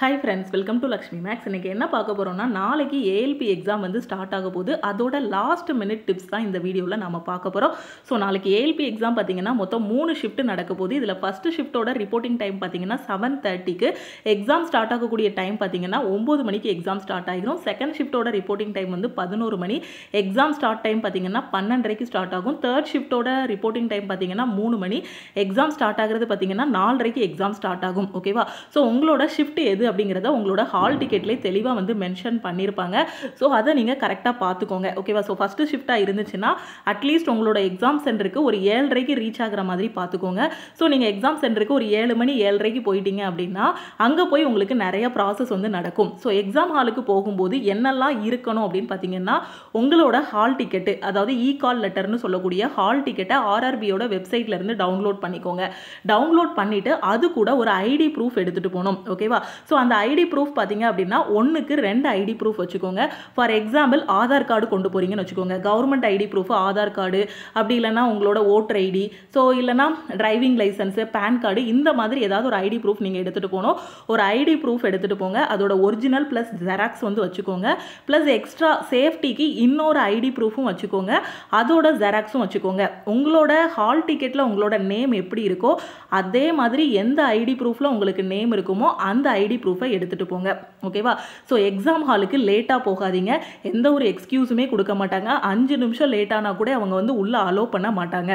hi friends welcome to Lakshmi Maths இன்னைக்கு என்ன பார்க்க போகிறோம்னா நாளைக்கு ஏஎல்பி எக்ஸாம் வந்து ஸ்டார்ட் ஆக போகுது அதோட லாஸ்ட் மினிட் டிப்ஸ் தான் இந்த வீடியோவில் நம்ம பார்க்க போகிறோம் ஸோ நாளைக்கு ஏஎல்பி எக்ஸாம் பார்த்தீங்கன்னா மொத்தம் மூணு ஷிஃப்ட் நடக்க போகுது இதில் ஃபர்ஸ்ட் ஷிஃப்ட்டோட ரிப்போர்ட்டிங் டைம் பார்த்தீங்கன்னா செவன் தேர்ட்டிக்கு எக்ஸாம் ஸ்டார்ட் ஆகக்கூடிய டைம் பார்த்தீங்கன்னா ஒம்பது மணிக்கு எக்ஸாம் ஸ்டார்ட் ஆகிடும் செகண்ட் ஷிஃப்ட்டோட ரிப்போர்ட்டிங் டைம் வந்து பதினோரு மணி எக்ஸாம் ஸ்டார்ட் டைம் பார்த்தீங்கன்னா பன்னெண்டரைக்கு ஸ்டார்ட் ஆகும் தேர்ட் ஷிஃப்ட்டோட ரிப்போர்ட்டிங் டைம் பார்த்தீங்கன்னா மூணு மணி எக்ஸாம் ஸ்டார்ட் ஆகிறது பார்த்தீங்கன்னா நாலரைக்கு எக்ஸாம் ஸ்டார்ட் ஆகும் ஓகேவா ஸோ உங்களோட ஷிஃப்ட் எது அப்படிங்கிறத உங்களோட ஹால் டிக்கெட்லேயே தெளிவாக வந்து மென்ஷன் பண்ணியிருப்பாங்க ஸோ அதை நீங்கள் கரெக்டாக பார்த்துக்கோங்க ஓகேவா ஸோ ஃபஸ்ட்டு ஷிஃப்ட்டாக இருந்துச்சுன்னா அட்லீஸ்ட் உங்களோட எக்ஸாம் சென்டருக்கு ஒரு ஏழரைக்கு ரீச் ஆகிற மாதிரி பார்த்துக்கோங்க ஸோ நீங்கள் எக்ஸாம் சென்டருக்கு ஒரு ஏழு மணி ஏழரைக்கு போயிட்டீங்க அப்படின்னா அங்கே போய் உங்களுக்கு நிறைய ப்ராசஸ் வந்து நடக்கும் ஸோ எக்ஸாம் ஹாலுக்கு போகும்போது என்னெல்லாம் இருக்கணும் அப்படின்னு பார்த்தீங்கன்னா உங்களோட ஹால் டிக்கெட்டு அதாவது இ கால் லெட்டர்னு சொல்லக்கூடிய ஹால் டிக்கெட்டை ஆர்ஆர்பியோட வெப்சைட்லேருந்து டவுன்லோட் பண்ணிக்கோங்க டவுன்லோட் பண்ணிவிட்டு அது கூட ஒரு ஐடி ப்ரூஃப் எடுத்துகிட்டு போகணும் ஓகேவா ஸோ அந்த ஐடி ப்ரூஃப் பார்த்தீங்க அப்படின்னா ஒன்றுக்கு ரெண்டு ஐடி ப்ரூஃப் வச்சுக்கோங்க ஃபார் எக்ஸாம்பிள் ஆதார் கார்டு கொண்டு போகிறீங்கன்னு வச்சுக்கோங்க government ID proof Aadhaar card அப்படி இல்லைனா உங்களோட ஓட்டர் ஐடி ஸோ இல்லைனா டிரைவிங் லைசன்ஸு பேன் கார்டு இந்த மாதிரி ஏதாவது ஒரு ஐடி ப்ரூஃப் நீங்கள் எடுத்துகிட்டு போகணும் ஒரு ஐடி ப்ரூஃப் எடுத்துகிட்டு போங்க அதோட ஒரிஜினல் ப்ளஸ் ஜெராக்ஸ் வந்து வச்சுக்கோங்க ப்ளஸ் எக்ஸ்ட்ரா சேஃப்டிக்கு இன்னொரு ஐடி ப்ரூஃபும் வச்சுக்கோங்க அதோட ஜெராக்ஸும் வச்சுக்கோங்க உங்களோட ஹால் டிக்கெட்டில் உங்களோட நேம் எப்படி இருக்கோ அதே மாதிரி எந்த ஐடி ப்ரூஃபில் உங்களுக்கு நேம் இருக்குமோ அந்த ஐடி ப்ரூஃப் ப்ரூஃபை எடுத்துகிட்டு போங்க ஓகேவா ஸோ எக்ஸாம் ஹாலுக்கு லேட்டாக போகாதீங்க எந்த ஒரு எக்ஸ்கியூஸுமே கொடுக்க மாட்டாங்க அஞ்சு நிமிஷம் லேட்டானா கூட அவங்க வந்து உள்ளே அலோவ் பண்ண மாட்டாங்க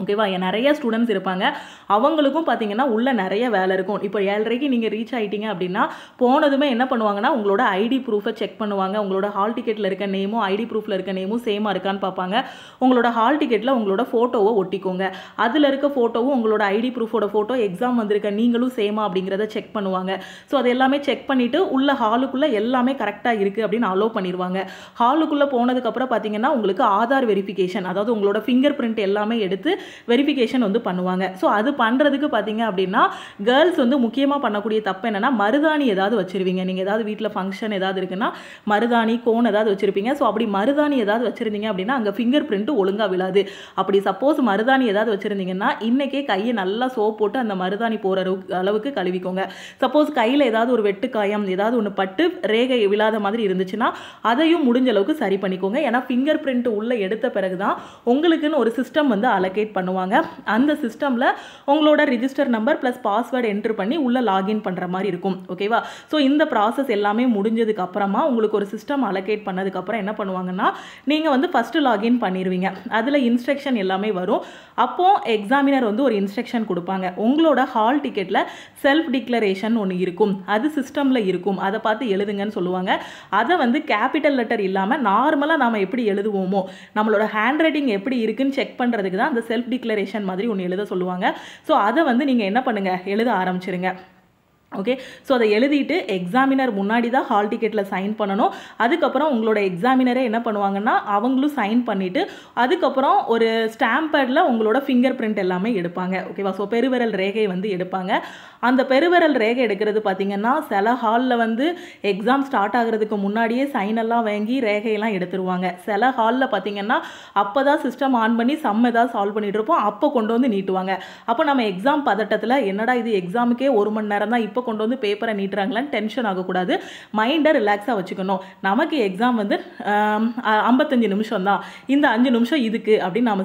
ஓகேவா நிறைய ஸ்டூடெண்ட்ஸ் இருப்பாங்க அவங்களுக்கும் பார்த்தீங்கன்னா உள்ள நிறைய வேலை இருக்கும் இப்போ ஏழரைக்கு நீங்கள் ரீச் ஆகிட்டீங்க அப்படின்னா போனதுமே என்ன பண்ணுவாங்கன்னா உங்களோட ஐடி ப்ரூஃபை செக் பண்ணுவாங்க உங்களோட ஹால் டிக்கெட்டில் இருக்க நேமும் ஐடி ப்ரூஃபில் இருக்க நேமும் சேமாக இருக்கான்னு பார்ப்பாங்க உங்களோட ஹால் டிக்கெட்டில் உங்களோட ஃபோட்டோவை ஒட்டிக்கோங்க அதில் இருக்க ஃபோட்டோவும் உங்களோட ஐடி ப்ரூஃபோட ஃபோட்டோ எக்ஸாம் வந்திருக்க நீங்களும் சேமா அப்படிங்கிறத செக் பண்ணுவாங்க ஸோ அது எல்லாமே செக் பண்ணிவிட்டு உள்ள ஹாலுக்குள்ளே எல்லாமே கரெக்டாக இருக்குது அப்படின்னு அலோவ் பண்ணிடுவாங்க ஹாலுக்குள்ளே போனதுக்கப்புறம் பார்த்தீங்கன்னா உங்களுக்கு ஆதார் வெரிஃபிகேஷன் அதாவது உங்களோட ஃபிங்கர் பிரிண்ட் எல்லாமே எடுத்து வெரிஃபிகேஷன் வந்து பண்ணுவாங்க ஸோ அது பண்ணுறதுக்கு பார்த்தீங்க அப்படின்னா கேர்ள்ஸ் வந்து முக்கியமாக பண்ணக்கூடிய தப்பு என்னென்னா மருதாணி ஏதாவது வச்சுருவீங்க நீங்கள் ஏதாவது வீட்டில் ஃபங்க்ஷன் ஏதாவது இருக்குன்னா மருதாணி கோன் ஏதாவது வச்சுருப்பீங்க ஸோ அப்படி மருதாணி ஏதாவது வச்சுருந்தீங்க அப்படின்னா அங்கே ஃபிங்கர் பிரிண்ட்டு ஒழுங்காக விழாது அப்படி சப்போஸ் மருதாணி ஏதாவது வச்சுருந்தீங்கன்னா இன்றைக்கே கையை நல்லா சோப் போட்டு அந்த மருதாணி போகிற அளவுக்கு கழுவிக்கோங்க சப்போஸ் கையில் ஏதாவது ஒரு வெட்டுக்காயம் ஏதாவது ஒன்று பட்டு ரேகை விழாத மாதிரி இருந்துச்சுன்னா அதையும் முடிஞ்ச அளவுக்கு சரி பண்ணிக்கோங்க ஏன்னா ஃபிங்கர் பிரிண்ட் உள்ளே எடுத்த பிறகு தான் உங்களுக்குன்னு ஒரு சிஸ்டம் வந்து அலோகேட் ஆக்டிவேட் பண்ணுவாங்க அந்த சிஸ்டமில் உங்களோட register number plus password enter பண்ணி உள்ளே லாகின் பண்ணுற மாதிரி இருக்கும் ஓகேவா ஸோ இந்த ப்ராசஸ் எல்லாமே முடிஞ்சதுக்கு அப்புறமா உங்களுக்கு ஒரு சிஸ்டம் அலோகேட் பண்ணதுக்கப்புறம் என்ன பண்ணுவாங்கன்னா நீங்கள் வந்து ஃபஸ்ட்டு லாகின் பண்ணிடுவீங்க அதில் இன்ஸ்ட்ரக்ஷன் எல்லாமே வரும் அப்போது எக்ஸாமினர் வந்து ஒரு இன்ஸ்ட்ரக்ஷன் கொடுப்பாங்க உங்களோட ஹால் டிக்கெட்டில் செல்ஃப் டிக்ளரேஷன் ஒன்று இருக்கும் அது சிஸ்டமில் இருக்கும் அதை பார்த்து எழுதுங்கன்னு சொல்லுவாங்க அதை வந்து கேபிட்டல் லெட்டர் இல்லாமல் நார்மலாக நாம் எப்படி எழுதுவோமோ நம்மளோட ஹேண்ட் ரைட்டிங் எப்படி இருக்குன்னு செக் பண்ணுறதுக்கு தான் அந்த செல்ஃப் செல்ஃப் டிக்ளரேஷன் மாதிரி ஒன்று எழுத சொல்லுவாங்க ஸோ அதை வந்து நீங்கள் என்ன பண்ணுங்கள் எழுத ஆரம்பிச்சிருங்க ஓகே ஸோ அதை எழுதிட்டு எக்ஸாமினர் முன்னாடி தான் ஹால் டிக்கெட்டில் சைன் பண்ணணும் அதுக்கப்புறம் உங்களோட எக்ஸாமினரே என்ன பண்ணுவாங்கன்னா அவங்களும் சைன் பண்ணிவிட்டு அதுக்கப்புறம் ஒரு ஸ்டாம்பேடில் உங்களோட ஃபிங்கர் பிரிண்ட் எல்லாமே எடுப்பாங்க ஓகேவா ஸோ பெருவிரல் ரேகை வந்து எடுப்பாங்க அந்த பெருவிரல் ரேகை எடுக்கிறது பார்த்திங்கன்னா சில ஹாலில் வந்து எக்ஸாம் ஸ்டார்ட் ஆகிறதுக்கு முன்னாடியே சைன் எல்லாம் வாங்கி ரேகையெல்லாம் எடுத்துருவாங்க சில ஹாலில் பார்த்திங்கன்னா அப்போ தான் சிஸ்டம் ஆன் பண்ணி சம் ஏதாவது சால்வ் பண்ணிகிட்டு இருப்போம் அப்போ கொண்டு வந்து நீட்டுவாங்க அப்போ நம்ம எக்ஸாம் பதட்டத்தில் என்னடா இது எக்ஸாமுக்கே ஒரு மணி நேரம் தான் இப்போ எப்போ கொண்டு வந்து பேப்பரை நீட்டுறாங்களான்னு டென்ஷன் ஆகக்கூடாது மைண்டை ரிலாக்ஸாக வச்சுக்கணும் நமக்கு எக்ஸாம் வந்து ஐம்பத்தஞ்சு நிமிஷம் தான் இந்த அஞ்சு நிமிஷம் இதுக்கு அப்படின்னு நம்ம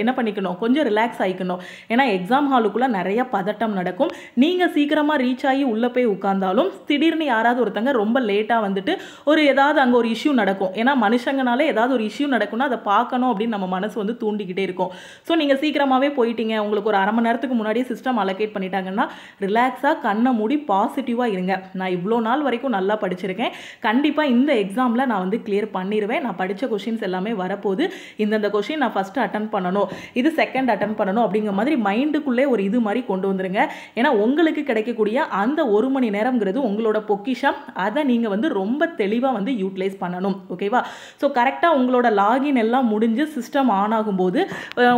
என்ன பண்ணிக்கணும் கொஞ்சம் ரிலாக்ஸ் ஆகிக்கணும் ஏன்னா எக்ஸாம் ஹாலுக்குள்ளே நிறைய பதட்டம் நடக்கும் நீங்கள் சீக்கிரமாக ரீச் ஆகி உள்ளே போய் உட்காந்தாலும் திடீர்னு யாராவது ஒருத்தங்க ரொம்ப லேட்டாக வந்துட்டு ஒரு ஏதாவது அங்கே ஒரு இஷ்யூ நடக்கும் ஏன்னா மனுஷங்கனாலே ஏதாவது ஒரு இஷ்யூ நடக்கும்னா அதை பார்க்கணும் அப்படின்னு நம்ம மனசு வந்து தூண்டிக்கிட்டே இருக்கும் ஸோ நீங்கள் சீக்கிரமாகவே போயிட்டீங்க உங்களுக்கு ஒரு அரை மணி நேரத்துக்கு முன்னாடியே சிஸ்டம் அலோகேட் பண்ணிட்டாங்கன்னா ரிலாக்ஸாக கண்ணை மூடி கூடி பாசிட்டிவாக இருங்க நான் இவ்வளோ நாள் வரைக்கும் நல்லா படிச்சிருக்கேன் கண்டிப்பாக இந்த எக்ஸாமில் நான் வந்து கிளியர் பண்ணிடுவேன் நான் படித்த கொஷின்ஸ் எல்லாமே வரப்போகுது இந்தந்த கொஷின் நான் ஃபஸ்ட்டு அட்டன் பண்ணணும் இது செகண்ட் அட்டன் பண்ணணும் அப்படிங்கிற மாதிரி மைண்டுக்குள்ளே ஒரு இது மாதிரி கொண்டு வந்துருங்க ஏன்னா உங்களுக்கு கிடைக்கக்கூடிய அந்த ஒரு மணி நேரம்ங்கிறது உங்களோட பொக்கிஷம் அதை நீங்கள் வந்து ரொம்ப தெளிவாக வந்து யூட்டிலைஸ் பண்ணணும் ஓகேவா ஸோ கரெக்டாக உங்களோட லாகின் எல்லாம் முடிஞ்சு சிஸ்டம் ஆன் ஆகும்போது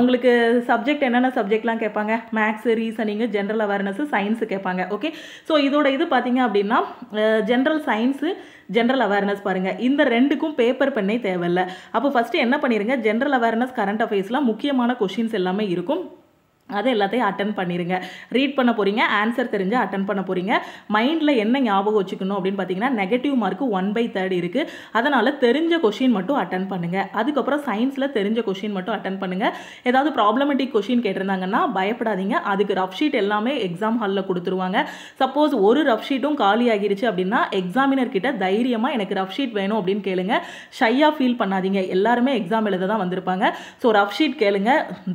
உங்களுக்கு சப்ஜெக்ட் என்னென்ன சப்ஜெக்ட்லாம் கேட்பாங்க maths reasoning general awareness science கேட்பாங்க ஓகே ஸோ இதோட இது பார்த்தீங்க அப்படின்னா ஜென்ரல் சயின்ஸு ஜென்ரல் அவேர்னஸ் பாருங்கள் இந்த ரெண்டுக்கும் பேப்பர் பெண்ணே தேவையில்லை அப்போ ஃபஸ்ட்டு என்ன பண்ணிடுங்க ஜென்ரல் அவேர்னஸ் கரண்ட் அஃபேர்ஸ்லாம் முக்கியமான கொஷின்ஸ் எல்லாமே இருக்கும் அது எல்லாத்தையும் அட்டன் பண்ணிடுங்க ரீட் பண்ண போகிறீங்க ஆன்சர் தெரிஞ்சு அட்டன் பண்ண போகிறீங்க மைண்டில் என்ன ஞாபகம் வச்சுக்கணும் அப்படின்னு பார்த்தீங்கன்னா negative mark one by third இருக்குது அதனால் தெரிஞ்ச கொஷின் மட்டும் அட்டன் பண்ணுங்கள் அதுக்கப்புறம் சயின்ஸில் தெரிஞ்ச கொஷின் மட்டும் அட்டன் பண்ணுங்கள் ஏதாவது ப்ராப்ளமெட்டிக் கொஷின் கேட்டிருந்தாங்கன்னா பயப்படாதீங்க அதுக்கு ரஃப் ஷீட் எல்லாமே எக்ஸாம் ஹாலில் கொடுத்துருவாங்க சப்போஸ் ஒரு ரஃப் ஷீட்டும் காலி ஆகிருச்சு அப்படின்னா எக்ஸாமினர் கிட்ட தைரியமாக எனக்கு ரஃப் ஷீட் வேணும் அப்படின்னு கேளுங்க ஷையாக ஃபீல் பண்ணாதீங்க எல்லாருமே எக்ஸாம் எழுத தான் வந்திருப்பாங்க ஸோ ரஃப் ஷீட் கேளுங்க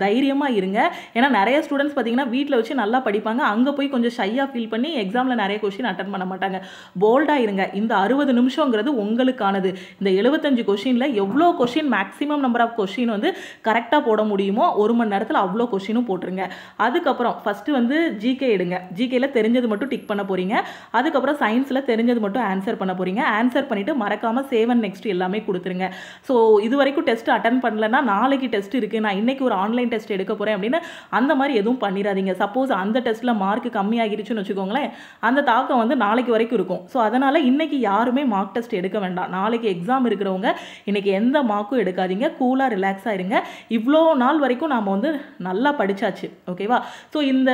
தைரியமாக இருங்க ஏன்னா நிறைய ஸ்டூடெண்ட்ஸ் பார்த்தீங்கன்னா வீட்டில் வச்சு நல்லா படிப்பாங்க அங்கே போய் கொஞ்சம் ஷையாக ஃபீல் பண்ணி எக்ஸாமில் நிறைய கொஷின் அட்டன் பண்ண மாட்டாங்க போல்டாக இருங்க இந்த அறுபது நிமிஷங்கிறது உங்களுக்கானது இந்த எழுபத்தஞ்சு கொஷினில் எவ்வளோ question maximum number of question வந்து கரெக்டாக போட முடியுமோ ஒரு மணி நேரத்தில் அவ்வளோ கொஷினும் போட்டுருங்க அதுக்கப்புறம் ஃபஸ்ட்டு வந்து ஜிகே எடுங்க ஜிகேயில் தெரிஞ்சது மட்டும் டிக் பண்ண போகிறீங்க அதுக்கப்புறம் சயின்ஸில் தெரிஞ்சது மட்டும் ஆன்சர் பண்ண போகிறீங்க ஆன்சர் பண்ணிவிட்டு மறக்காமல் சேவன் நெக்ஸ்ட் எல்லாமே கொடுத்துருங்க ஸோ இது வரைக்கும் டெஸ்ட் அட்டன் பண்ணலன்னா நாளைக்கு டெஸ்ட் இருக்குது நான் இன்றைக்கி ஒரு ஆன்லைன் டெஸ்ட் எடுக்க போகிறேன் அப்படின்னு அந்த அந்த மாதிரி எதுவும் பண்ணிடாதீங்க சப்போஸ் அந்த டெஸ்ட்டில் மார்க் கம்மியாகிடுச்சுன்னு வச்சுக்கோங்களேன் அந்த தாக்கம் வந்து நாளைக்கு வரைக்கும் இருக்கும் ஸோ அதனால் இன்றைக்கி யாருமே மார்க் டெஸ்ட் எடுக்க வேண்டாம் நாளைக்கு எக்ஸாம் இருக்கிறவங்க இன்றைக்கி எந்த மார்க்கும் எடுக்காதீங்க கூலாக ரிலாக்ஸாக இருங்க இவ்வளோ நாள் வரைக்கும் நாம் வந்து நல்லா படித்தாச்சு ஓகேவா ஸோ இந்த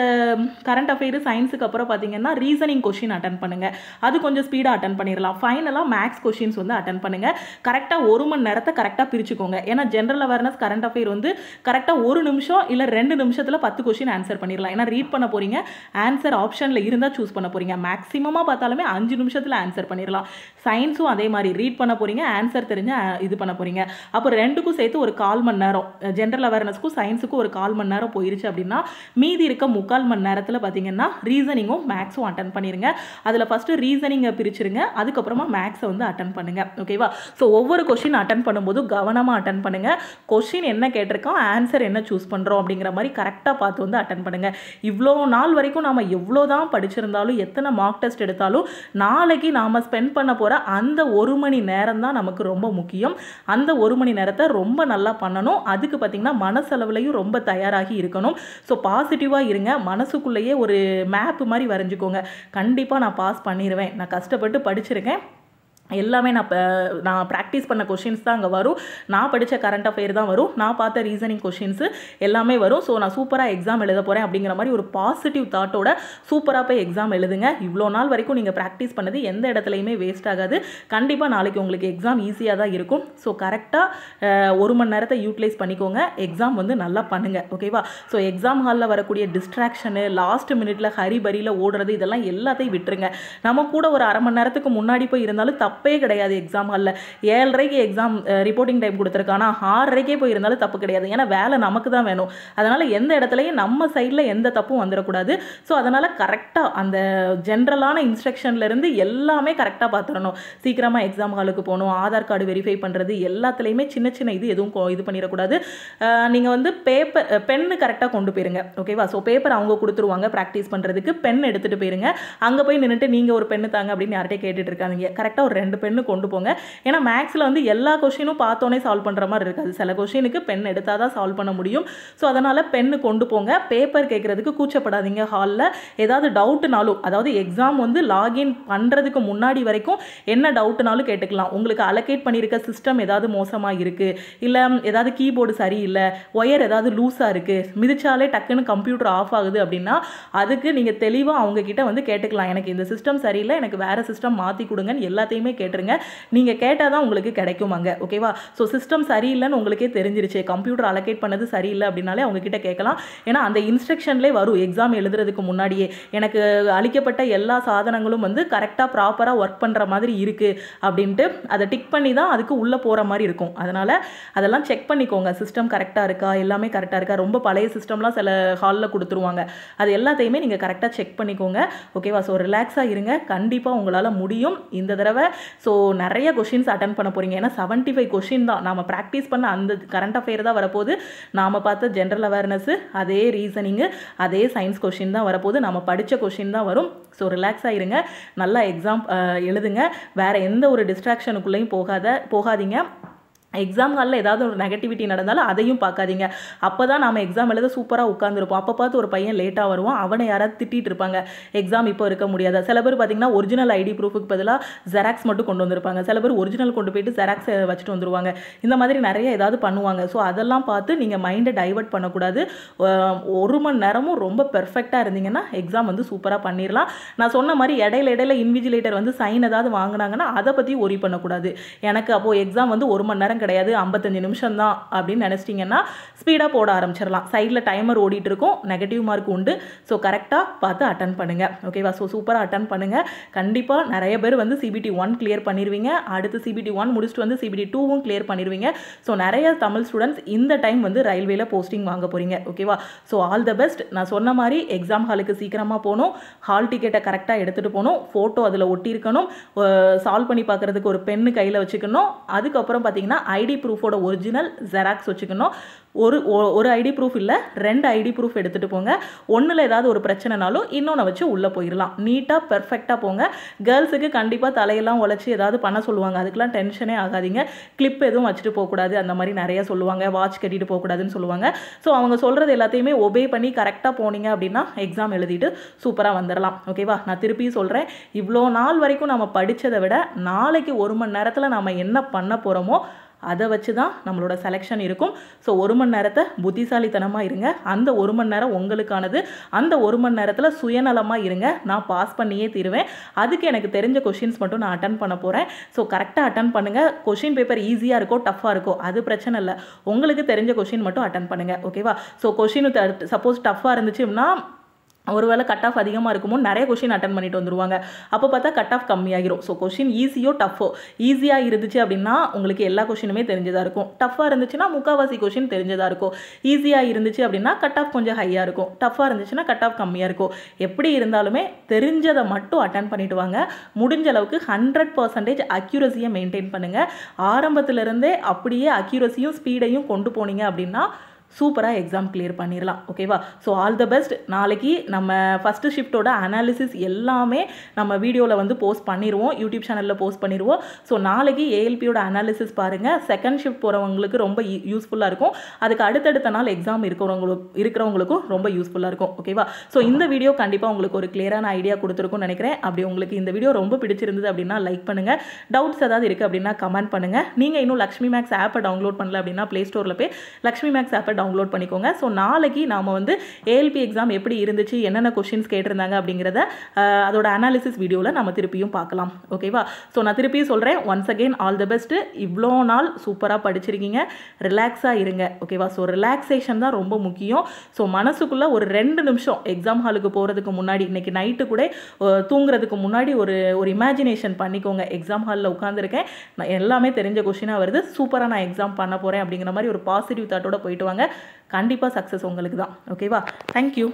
கரண்ட் அஃபேர் சயின்ஸுக்கு அப்புறம் பார்த்தீங்கன்னா ரீசனிங் கொஷின் அட்டன் பண்ணுங்கள் அது கொஞ்சம் ஸ்பீடாக அட்டன் பண்ணிடலாம் ஃபைனலாக மேக்ஸ் கொஷின்ஸ் வந்து அட்டன் பண்ணுங்கள் கரெக்டாக ஒரு மணி நேரத்தை கரெக்டாக பிரிச்சுக்கோங்க ஏன்னா ஜென்ரல் அவேர்னஸ் கரண்ட் அஃபேர் வந்து கரெக்டாக ஒரு நிமிஷம் இல்லை ரெண்டு நிமிஷத்தில் பத்து கொஷின் ஆன்சர் பண்ணிடலாம் ஏன்னா ரீட் பண்ண போகிறீங்க ஆன்சர் ஆப்ஷனில் இருந்தால் சூஸ் பண்ண போகிறீங்க மேக்ஸிமமாக பார்த்தாலுமே அஞ்சு நிமிஷத்தில் ஆன்சர் பண்ணிடலாம் சயின்ஸும் அதே மாதிரி ரீட் பண்ண போகிறீங்க ஆன்சர் தெரிஞ்சு இது பண்ண போகிறீங்க அப்போ ரெண்டுக்கும் சேர்த்து ஒரு கால் மணி நேரம் ஜென்ரல் அவேர்னஸ்க்கும் சயின்ஸுக்கும் ஒரு கால் மணி நேரம் போயிருச்சு அப்படின்னா மீதி இருக்க முக்கால் மணி நேரத்தில் பார்த்தீங்கன்னா ரீசனிங்கும் மேக்ஸும் அட்டன் பண்ணிடுங்க அதில் ஃபஸ்ட்டு ரீசனிங்கை பிரிச்சுருங்க அதுக்கப்புறமா மேக்ஸை வந்து அட்டன் பண்ணுங்கள் ஓகேவா ஸோ ஒவ்வொரு கொஷின் அட்டன் பண்ணும்போது கவனமாக அட்டன் பண்ணுங்கள் கொஷின் என்ன கேட்டிருக்கோம் ஆன்சர் என்ன சூஸ் பண்ணுறோம் அப்படிங்கிற மாதிரி கரெக்டாக கண்டிப்பாக பார்த்து வந்து அட்டன் பண்ணுங்கள் இவ்வளோ நாள் வரைக்கும் நாம் எவ்வளோ தான் படிச்சிருந்தாலும் எத்தனை மார்க் டெஸ்ட் எடுத்தாலும் நாளைக்கு நாம் ஸ்பெண்ட் பண்ண போகிற அந்த ஒரு மணி நேரம் தான் நமக்கு ரொம்ப முக்கியம் அந்த ஒரு மணி நேரத்தை ரொம்ப நல்லா பண்ணணும் அதுக்கு பார்த்திங்கன்னா மனசளவுலையும் ரொம்ப தயாராகி இருக்கணும் ஸோ பாசிட்டிவாக இருங்க மனசுக்குள்ளேயே ஒரு மேப் மாதிரி வரைஞ்சிக்கோங்க கண்டிப்பாக நான் பாஸ் பண்ணிடுவேன் நான் கஷ்டப்பட்டு படிச்சிருக்கேன் எல்லாமே நான் நான் ப்ராக்டிஸ் பண்ண கொஷின்ஸ் தான் அங்கே வரும் நான் படித்த கரண்ட் அஃபேர் தான் வரும் நான் பார்த்த ரீசனிங் கொஷின்ஸு எல்லாமே வரும் ஸோ நான் சூப்பராக எக்ஸாம் எழுத போகிறேன் அப்படிங்கிற மாதிரி ஒரு பாசிட்டிவ் தாட்டோட சூப்பராக போய் எக்ஸாம் எழுதுங்க இவ்வளோ நாள் வரைக்கும் நீங்கள் ப்ராக்டிஸ் பண்ணது எந்த இடத்துலையுமே வேஸ்ட் ஆகாது கண்டிப்பாக நாளைக்கு உங்களுக்கு எக்ஸாம் ஈஸியாக தான் இருக்கும் ஸோ கரெக்டாக ஒரு மணி நேரத்தை யூட்டிலைஸ் பண்ணிக்கோங்க எக்ஸாம் வந்து நல்லா பண்ணுங்கள் ஓகேவா ஸோ எக்ஸாம் ஹாலில் வரக்கூடிய டிஸ்ட்ராக்ஷனு லாஸ்ட் மினிட்ல ஹரிபரியில் ஓடுறது இதெல்லாம் எல்லாத்தையும் விட்டுருங்க நம்ம கூட ஒரு அரை மணி நேரத்துக்கு முன்னாடி போய் இருந்தாலும் தப்பு தப்பே கிடையாது எக்ஸாம் ஹாலில் ஏழரைக்கு எக்ஸாம் ரிப்போர்ட்டிங் டைம் ஆனால் ஆறரைக்கே போயிருந்தாலும் தப்பு கிடையாது ஏன்னா வேலை நமக்கு தான் வேணும் அதனால் எந்த இடத்துலையும் நம்ம சைடில் எந்த தப்பும் வந்துடக்கூடாது ஸோ அதனால் கரெக்டாக அந்த ஜென்ரலான இன்ஸ்ட்ரக்ஷன்லேருந்து எல்லாமே கரெக்டாக பார்த்துடணும் சீக்கிரமாக எக்ஸாம் ஹாலுக்கு போகணும் ஆதார் கார்டு வெரிஃபை பண்ணுறது எல்லாத்துலேயுமே சின்ன சின்ன இது எதுவும் இது பண்ணிடக்கூடாது நீங்கள் வந்து பேப்பர் பென்னு கரெக்டாக கொண்டு போயிருங்க ஓகேவா ஸோ பேப்பர் அவங்க கொடுத்துருவாங்க ப்ராக்டிஸ் பண்ணுறதுக்கு பென் எடுத்துகிட்டு போயிருங்க அங்கே போய் நின்றுட்டு நீங்கள் ஒரு பெண்ணு தாங்க அப்படின்னு யார்கிட்டே கேட்டுட்டு இருக்காங்க கரெக்டாக ஒரு ரெண்டு பெண்ணு கொண்டு போங்க ஏன்னா மேக்ஸில் வந்து எல்லா கொஷினும் பார்த்தோன்னே சால்வ் பண்ணுற மாதிரி இருக்காது சில கொஷினுக்கு பெண் எடுத்தால் தான் சால்வ் பண்ண முடியும் ஸோ அதனால் பெண்ணு கொண்டு போங்க பேப்பர் கேட்குறதுக்கு கூச்சப்படாதீங்க ஹாலில் ஏதாவது டவுட்டுனாலும் அதாவது எக்ஸாம் வந்து லாகின் பண்ணுறதுக்கு முன்னாடி வரைக்கும் என்ன டவுட்டுனாலும் கேட்டுக்கலாம் உங்களுக்கு அலோகேட் பண்ணியிருக்க சிஸ்டம் ஏதாவது மோசமாக இருக்குது இல்லை ஏதாவது கீபோர்டு சரியில்லை ஒயர் ஏதாவது லூஸாக இருக்குது மிதிச்சாலே டக்குன்னு கம்ப்யூட்டர் ஆஃப் ஆகுது அப்படின்னா அதுக்கு நீங்கள் தெளிவாக அவங்கக்கிட்ட வந்து கேட்டுக்கலாம் எனக்கு இந்த சிஸ்டம் சரியில்லை எனக்கு வேறு சிஸ்டம் மாற்றி கொடுங்கன்னு எல்லாத்தையுமே எல்லாத்தையுமே கேட்டுருங்க நீங்கள் கேட்டால் தான் உங்களுக்கு கிடைக்குமாங்க ஓகேவா ஸோ சிஸ்டம் சரியில்லைன்னு உங்களுக்கே தெரிஞ்சிருச்சு கம்ப்யூட்டர் அலோகேட் பண்ணது சரியில்லை அப்படின்னாலே கிட்டே கேட்கலாம் ஏன்னா அந்த இன்ஸ்ட்ரக்ஷன்லேயே வரும் எக்ஸாம் எழுதுறதுக்கு முன்னாடியே எனக்கு அளிக்கப்பட்ட எல்லா சாதனங்களும் வந்து கரெக்டாக ப்ராப்பராக ஒர்க் பண்ணுற மாதிரி இருக்குது அப்படின்ட்டு அதை டிக் பண்ணி தான் அதுக்கு உள்ளே போகிற மாதிரி இருக்கும் அதனால் அதெல்லாம் செக் பண்ணிக்கோங்க சிஸ்டம் கரெக்டாக இருக்கா எல்லாமே கரெக்டாக இருக்கா ரொம்ப பழைய சிஸ்டம்லாம் சில ஹாலில் கொடுத்துருவாங்க அது எல்லாத்தையுமே நீங்கள் கரெக்டாக செக் பண்ணிக்கோங்க ஓகேவா ஸோ ரிலாக்ஸாக இருங்க கண்டிப்பாக உங்களால் முடியும் இந்த தடவை ஸோ நிறைய கொஷின்ஸ் அட்டன் பண்ண போகிறீங்க ஏன்னா செவன்ட்டி ஃபைவ் கொஷின் தான் நாம் ப்ராக்டிஸ் பண்ண அந்த கரண்ட் அஃபேர் தான் வரப்போது நாம் பார்த்த ஜென்ரல் அவேர்னஸ்ஸு அதே ரீசனிங்கு அதே சயின்ஸ் கொஷின் தான் வரப்போது நம்ம படித்த கொஷின் தான் வரும் ஸோ ரிலாக்ஸ் ஆகிருங்க நல்லா எக்ஸாம் எழுதுங்க வேறு எந்த ஒரு டிஸ்ட்ராக்ஷனுக்குள்ளேயும் போகாத போகாதீங்க எக்ஸாம் ஹாலில் ஏதாவது ஒரு நெகட்டிவிட்டி நடந்தாலும் அதையும் பார்க்காதீங்க அப்போ தான் நம்ம எக்ஸாம் எழுத சூப்பராக உட்காந்துருப்போம் அப்போ பார்த்து ஒரு பையன் லேட்டாக வருவான் அவனை யாராவது திட்டிகிட்டு இருப்பாங்க எக்ஸாம் இப்போ இருக்க முடியாது சில பேர் பார்த்திங்கன்னா ஒரிஜினல் ஐடி ப்ரூஃபுக்கு பதிலாக ஜெராக்ஸ் மட்டும் கொண்டு வந்திருப்பாங்க சில பேர் ஒரிஜினல் கொண்டு போயிட்டு ஜெராக்ஸ் வச்சுட்டு வந்துருவாங்க இந்த மாதிரி நிறைய ஏதாவது பண்ணுவாங்க ஸோ அதெல்லாம் பார்த்து நீங்கள் மைண்டை டைவெர்ட் பண்ணக்கூடாது ஒரு மணி நேரமும் ரொம்ப பெர்ஃபெக்டாக இருந்தீங்கன்னா எக்ஸாம் வந்து சூப்பராக பண்ணிடலாம் நான் சொன்ன மாதிரி இடையில இடையில இன்விஜிலேட்டர் வந்து சைன் ஏதாவது வாங்கினாங்கன்னா அதை பற்றி ஒரி பண்ணக்கூடாது எனக்கு அப்போது எக்ஸாம் வந்து ஒரு மணி நேரம் கிடையாது ஐம்பத்தஞ்சு நிமிஷம் தான் அப்படின்னு நினச்சிட்டிங்கன்னா ஸ்பீடாக போட ஆரம்பிச்சிடலாம் சைடில் டைமர் ஓடிட்டு இருக்கும் நெகட்டிவ் மார்க் உண்டு ஸோ கரெக்டாக பார்த்து அட்டன் பண்ணுங்கள் ஓகேவா ஸோ சூப்பராக அட்டன் பண்ணுங்கள் கண்டிப்பாக நிறைய பேர் வந்து சிபிடி ஒன் கிளியர் பண்ணிடுவீங்க அடுத்து சிபிடி ஒன் முடிச்சுட்டு வந்து சிபிடி டூவும் கிளியர் பண்ணிடுவீங்க ஸோ நிறைய தமிழ் ஸ்டூடெண்ட்ஸ் இந்த டைம் வந்து ரயில்வேல போஸ்டிங் வாங்க போகிறீங்க ஓகேவா ஸோ ஆல் த பெஸ்ட் நான் சொன்ன மாதிரி எக்ஸாம் ஹாலுக்கு சீக்கிரமாக போகணும் ஹால் டிக்கெட்டை கரெக்டாக எடுத்துகிட்டு போகணும் ஃபோட்டோ அதில் ஒட்டியிருக்கணும் சால்வ் பண்ணி பார்க்குறதுக்கு ஒரு பெண்ணு கையில் வச்சுக்கணும் அதுக்கப்புறம் பார்த்தீங்கன்னா ஐடி ப்ரூஃபோட ஒரிஜினல் ஜெராக்ஸ் வச்சுக்கணும் ஒரு ஒரு ஐடி ப்ரூஃப் இல்லை ரெண்டு ஐடி ப்ரூஃப் எடுத்துகிட்டு போங்க ஒன்றில் ஏதாவது ஒரு பிரச்சனைனாலும் இன்னொன்று வச்சு உள்ளே போயிடலாம் நீட்டாக பெர்ஃபெக்டாக போங்க கேர்ள்ஸுக்கு கண்டிப்பாக தலையெல்லாம் உழைச்சி ஏதாவது பண்ண சொல்லுவாங்க அதுக்கெலாம் டென்ஷனே ஆகாதீங்க கிளிப் எதுவும் வச்சுட்டு போகக்கூடாது அந்த மாதிரி நிறையா சொல்லுவாங்க வாட்ச் கட்டிட்டு போகக்கூடாதுன்னு சொல்லுவாங்க ஸோ அவங்க சொல்கிறது எல்லாத்தையுமே ஒபே பண்ணி கரெக்டாக போனீங்க அப்படின்னா எக்ஸாம் எழுதிட்டு சூப்பராக வந்துடலாம் ஓகேவா நான் திருப்பி சொல்கிறேன் இவ்வளோ நாள் வரைக்கும் நம்ம படித்ததை விட நாளைக்கு ஒரு மணி நேரத்தில் நம்ம என்ன பண்ண போகிறோமோ அதை வச்சு தான் நம்மளோட செலெக்ஷன் இருக்கும் ஸோ ஒரு மணி நேரத்தை புத்திசாலித்தனமாக இருங்க அந்த ஒரு மணி நேரம் உங்களுக்கானது அந்த ஒரு மணி நேரத்தில் சுயநலமாக இருங்க நான் பாஸ் பண்ணியே தீருவேன் அதுக்கு எனக்கு தெரிஞ்ச கொஷின்ஸ் மட்டும் நான் அட்டன் பண்ண போகிறேன் ஸோ கரெக்டாக அட்டன் பண்ணுங்கள் கொஷின் பேப்பர் ஈஸியாக இருக்கோ டஃப்பாக இருக்கோ அது பிரச்சனை இல்லை உங்களுக்கு தெரிஞ்ச கொஷின் மட்டும் அட்டன் பண்ணுங்கள் ஓகேவா ஸோ கொஷின் சப்போஸ் டஃப்பாக இருந்துச்சுன்னா ஒருவேளை கட் ஆஃப் அதிகமாக இருக்குமோ நிறைய கொஷின் அட்டன் பண்ணிட்டு வந்துருவாங்க அப்போ பார்த்தா கட் ஆஃப் கம்மியாகிரும் ஸோ கொஷின் ஈஸியோ டஃப்போ ஈஸியாக இருந்துச்சு அப்படின்னா உங்களுக்கு எல்லா கொஷினுமே தெரிஞ்சதாக இருக்கும் டஃப்பாக இருந்துச்சுன்னா முக்காவாசி கொஷின் தெரிஞ்சதாக இருக்கும் ஈஸியாக இருந்துச்சு அப்படின்னா கட் ஆஃப் கொஞ்சம் ஹையாக இருக்கும் டஃப்பாக இருந்துச்சுன்னா கட் ஆஃப் கம்மியாக இருக்கும் எப்படி இருந்தாலுமே தெரிஞ்சதை மட்டும் அட்டன் பண்ணிட்டு வாங்க முடிஞ்ச அளவுக்கு ஹண்ட்ரட் பர்சன்டேஜ் அக்யூரஸியை மெயின்டைன் பண்ணுங்கள் ஆரம்பத்துலேருந்தே அப்படியே அக்யூரஸியும் ஸ்பீடையும் கொண்டு போனீங்க அப்படின்னா சூப்பராக எக்ஸாம் கிளியர் பண்ணிடலாம் ஓகேவா ஸோ ஆல் த பெஸ்ட் நாளைக்கு நம்ம ஃபஸ்ட்டு ஷிஃப்டோட அனாலிசிஸ் எல்லாமே நம்ம வீடியோவில் வந்து போஸ்ட் பண்ணிடுவோம் யூடியூப் சேனலில் போஸ்ட் பண்ணிடுவோம் ஸோ நாளைக்கு ஏஎல்பியோட அனாலிசிஸ் பாருங்கள் செகண்ட் ஷிஃப்ட் போகிறவங்களுக்கு ரொம்ப யூஸ்ஃபுல்லாக இருக்கும் அதுக்கு அடுத்தடுத்த நாள் எக்ஸாம் இருக்கிறவங்களுக்கு இருக்கிறவங்களுக்கும் ரொம்ப யூஸ்ஃபுல்லாக இருக்கும் ஓகேவா ஸோ இந்த வீடியோ கண்டிப்பாக உங்களுக்கு ஒரு கிளியரான ஐடியா கொடுத்துருக்கும்னு நினைக்கிறேன் அப்படி உங்களுக்கு இந்த வீடியோ ரொம்ப பிடிச்சிருந்தது அப்படின்னா லைக் பண்ணுங்கள் டவுட்ஸ் ஏதாவது இருக்குது அப்படின்னா கமெண்ட் பண்ணுங்கள் நீங்கள் இன்னும் லக்ஷ்மி மேக்ஸ் ஆப்பை டவுன்லோட் பண்ணல அப்படின்னா ப்ளே ஸ்டோரில் போய் லக்ஷ்மி மேக்ஸ் ஆப்பை டவுன்லோட் பண்ணிக்கோங்க ஸோ நாளைக்கு நாம் வந்து ஏஎல்பி எக்ஸாம் எப்படி இருந்துச்சு என்னென்ன கொஷின்ஸ் கேட்டிருந்தாங்க அப்படிங்கிறத அதோட அனாலிசிஸ் வீடியோவில் நம்ம திருப்பியும் பார்க்கலாம் ஓகேவா ஸோ நான் திருப்பியும் சொல்கிறேன் once again all the best இவ்வளோ நாள் சூப்பராக படிச்சிருக்கீங்க ரிலாக்ஸாக இருங்க ஓகேவா ஸோ ரிலாக்ஸேஷன் தான் ரொம்ப முக்கியம் ஸோ மனசுக்குள்ளே ஒரு ரெண்டு நிமிஷம் எக்ஸாம் ஹாலுக்கு போகிறதுக்கு முன்னாடி இன்றைக்கி நைட்டு கூட தூங்குறதுக்கு முன்னாடி ஒரு ஒரு இமேஜினேஷன் பண்ணிக்கோங்க எக்ஸாம் ஹாலில் உட்காந்துருக்கேன் நான் எல்லாமே தெரிஞ்ச கொஷினாக வருது சூப்பராக நான் எக்ஸாம் பண்ண போகிறேன் அப்படிங்கிற மாதிரி ஒரு பாசிட்டிவ் தாட்டோட போயிட்டு வாங்க கண்டிப்பாக சக்ஸஸ் உங்களுக்கு தான் ஓகேவா தேங்க்யூ